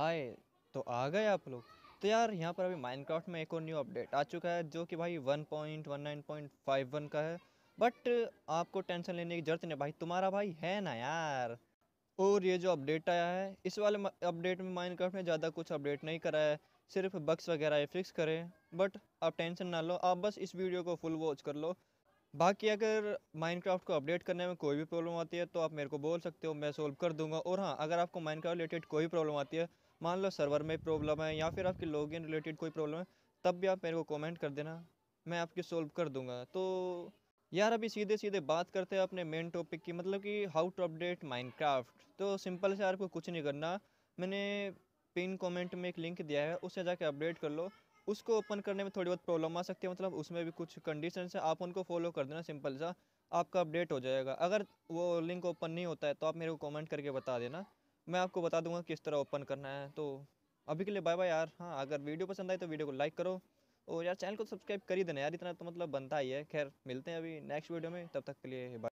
हाय तो आ गए आप लोग तो यार यहाँ पर अभी माइनक्राफ्ट में एक और न्यू अपडेट आ चुका है जो कि भाई 1.19.51 का है बट आपको टेंशन लेने की ज़रूरत नहीं भाई तुम्हारा भाई है ना यार और ये जो अपडेट आया है इस वाले अपडेट में माइनक्राफ्ट ने ज़्यादा कुछ अपडेट नहीं करा है सिर्फ बक्स वगैरह फिक्स करें बट आप टेंशन ना लो आप बस इस वीडियो को फुल वॉच कर लो बाकी अगर माइनक्राफ्ट को अपडेट करने में कोई भी प्रॉब्लम आती है तो आप मेरे को बोल सकते हो मैं सोल्व कर दूंगा और हाँ अगर आपको माइनक्राफ्ट रिलेटेड कोई प्रॉब्लम आती है मान लो सर्वर में प्रॉब्लम है या फिर आपकी लॉगिन रिलेटेड कोई प्रॉब्लम है तब भी आप मेरे को कमेंट कर देना मैं आपकी सोल्व कर दूंगा तो यार अभी सीधे सीधे बात करते हैं अपने मेन टॉपिक की मतलब कि हाउ टू अपडेट माइनक्राफ्ट तो सिंपल से आपको कुछ नहीं करना मैंने पिन कमेंट में एक लिंक दिया है उससे जाके अपडेट कर लो उसको ओपन करने में थोड़ी बहुत प्रॉब्लम आ सकती है मतलब उसमें भी कुछ कंडीशन है आप उनको फॉलो कर देना सिंपल सा आपका अपडेट हो जाएगा अगर वो लिंक ओपन नहीं होता है तो आप मेरे को कमेंट करके बता देना मैं आपको बता दूंगा किस तरह ओपन करना है तो अभी के लिए बाय बाय यार हाँ अगर वीडियो पसंद आए तो वीडियो को लाइक करो और यार चैनल को सब्सक्राइब कर ही देना यार इतना तो मतलब बनता ही है खैर मिलते हैं अभी नेक्स्ट वीडियो में तब तक के लिए बाय